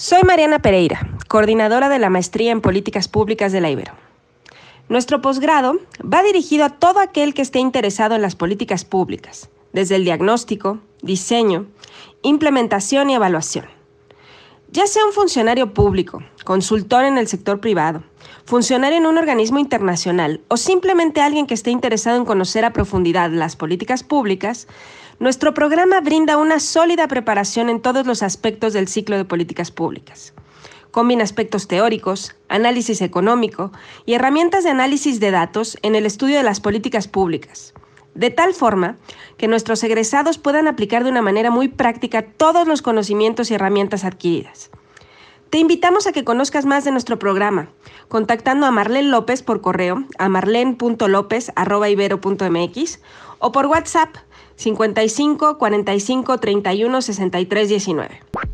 Soy Mariana Pereira, coordinadora de la Maestría en Políticas Públicas de la Ibero. Nuestro posgrado va dirigido a todo aquel que esté interesado en las políticas públicas, desde el diagnóstico, diseño, implementación y evaluación. Ya sea un funcionario público, consultor en el sector privado, funcionario en un organismo internacional o simplemente alguien que esté interesado en conocer a profundidad las políticas públicas, nuestro programa brinda una sólida preparación en todos los aspectos del ciclo de políticas públicas. Combina aspectos teóricos, análisis económico y herramientas de análisis de datos en el estudio de las políticas públicas de tal forma que nuestros egresados puedan aplicar de una manera muy práctica todos los conocimientos y herramientas adquiridas. Te invitamos a que conozcas más de nuestro programa, contactando a Marlene López por correo a marlen.lopez.ibero.mx o por WhatsApp 55 45 31 63 19.